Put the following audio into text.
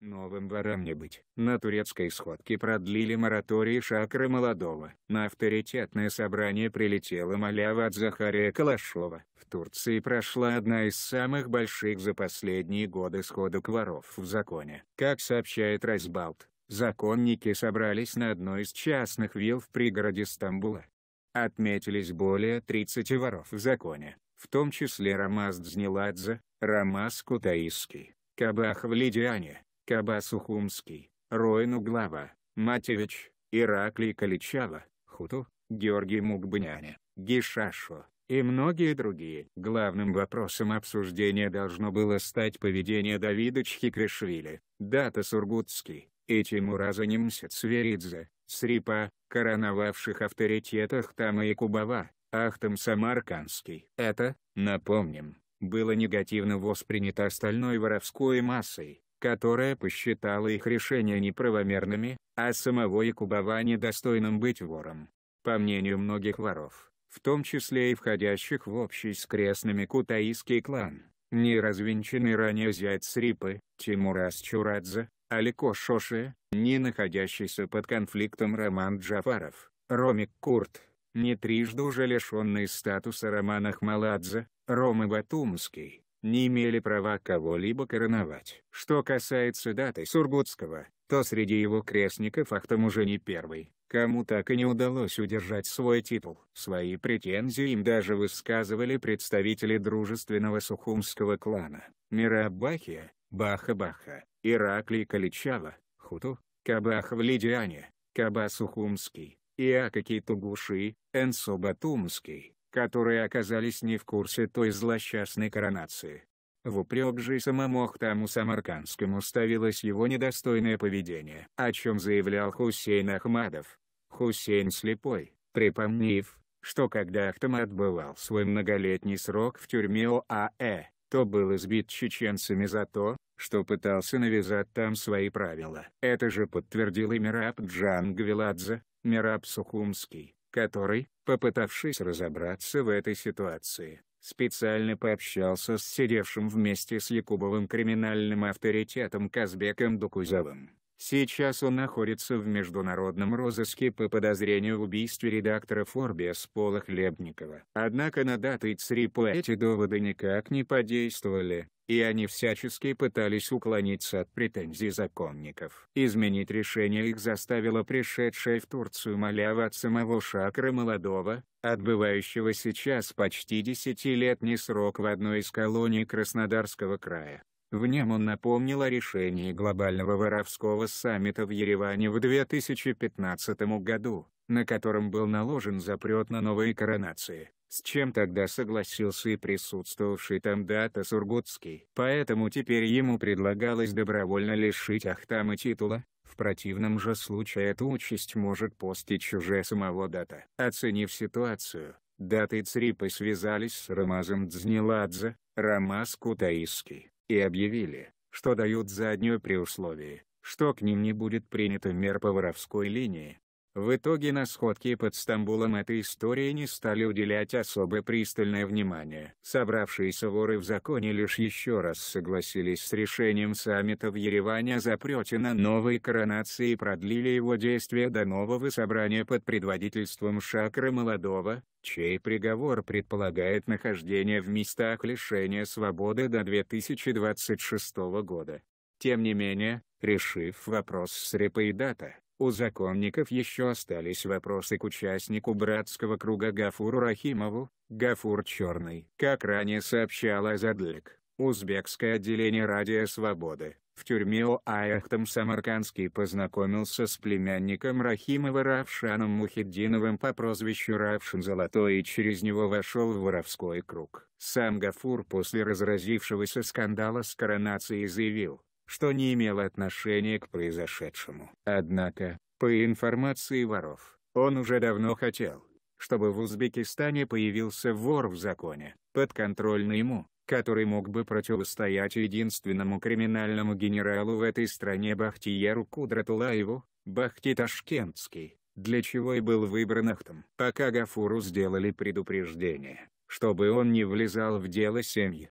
Новым ворам не быть. На турецкой сходке продлили мораторий шакры молодого. На авторитетное собрание прилетела малява от Захария Калашова. В Турции прошла одна из самых больших за последние годы сходок воров в законе. Как сообщает Райсбалт, законники собрались на одной из частных вилл в пригороде Стамбула. Отметились более 30 воров в законе, в том числе Рамаз Дзнеладзе, Рамаз Кутаиский, в Лидиане, Кабасухумский, Ухумский, Роин Матевич, Ираклий Каличава, Хуту, Георгий Мукбыняня, Гишашо и многие другие. Главным вопросом обсуждения должно было стать поведение Давида Чхикришвили, Дата Сургутский и Тимура Занимся Цверидзе, Срипа, короновавших авторитетах Тама и Кубова, Ахтам Самарканский. Это, напомним, было негативно воспринято остальной воровской массой, которая посчитала их решения неправомерными, а самого Якубова недостойным быть вором. По мнению многих воров, в том числе и входящих в общий с крестными кутаистский клан, неразвенчанный ранее зять Срипы, Тимур Асчурадзе, Алико Шоше, не находящийся под конфликтом Роман Джафаров, Ромик Курт, не трижды уже лишенный статуса Роман Ахмаладзе, Рома Батумский, не имели права кого-либо короновать. Что касается даты Сургутского, то среди его крестников Ахтам уже не первый, кому так и не удалось удержать свой титул. Свои претензии им даже высказывали представители дружественного сухумского клана, Мирабахия, Баха-Баха, Ираклий Каличава, Хуту, Кабах в Лидиане, Каба Сухумский, Иакаки Тугуши, Энсу Батумский, которые оказались не в курсе той злосчастной коронации. В упрек же и самому Ахтаму Самаркандскому ставилось его недостойное поведение, о чем заявлял Хусейн Ахмадов. Хусейн слепой, припомнив, что когда Ахтам отбывал свой многолетний срок в тюрьме ОАЭ, то был избит чеченцами за то, что пытался навязать там свои правила. Это же подтвердил и Мираб Джангвиладзе, Мираб Сухумский, который, попытавшись разобраться в этой ситуации, специально пообщался с сидевшим вместе с Якубовым криминальным авторитетом Казбеком Дукузовым. Сейчас он находится в международном розыске по подозрению в убийстве редактора Forbes Пола Хлебникова. Однако на даты ЦРИПа эти доводы никак не подействовали и они всячески пытались уклониться от претензий законников. Изменить решение их заставила пришедшая в Турцию малява от самого Шакра Молодого, отбывающего сейчас почти десятилетний срок в одной из колоний Краснодарского края. В нем он напомнил о решении глобального воровского саммита в Ереване в 2015 году, на котором был наложен запрет на новые коронации, с чем тогда согласился и присутствовавший там дата Сургутский. Поэтому теперь ему предлагалось добровольно лишить Ахтама титула, в противном же случае эту участь может постичь уже самого дата. Оценив ситуацию, даты Црипы связались с Рамазом Дзниладзе, Рамаз Кутаиский и объявили, что дают заднюю при условии, что к ним не будет принято мер по воровской линии, в итоге на сходке под Стамбулом этой истории не стали уделять особо пристальное внимание. Собравшиеся воры в законе лишь еще раз согласились с решением саммита в Ереване о запрете на новой коронации и продлили его действие до нового собрания под предводительством Шакра Молодого, чей приговор предполагает нахождение в местах лишения свободы до 2026 года. Тем не менее, решив вопрос с репоидата. У законников еще остались вопросы к участнику братского круга Гафуру Рахимову, Гафур Черный. Как ранее сообщала Задлик, узбекское отделение Радио Свободы, в тюрьме Оаяхтам Самаркандский познакомился с племянником Рахимова Равшаном Мухиддиновым по прозвищу Равшин Золотой и через него вошел в воровской круг. Сам Гафур после разразившегося скандала с коронацией заявил, что не имело отношения к произошедшему. Однако, по информации воров, он уже давно хотел, чтобы в Узбекистане появился вор в законе, подконтрольный ему, который мог бы противостоять единственному криминальному генералу в этой стране Бахтияру Кудратулаеву, Бахти Ташкентский, для чего и был выбран Ахтом. Пока Гафуру сделали предупреждение, чтобы он не влезал в дело семьи,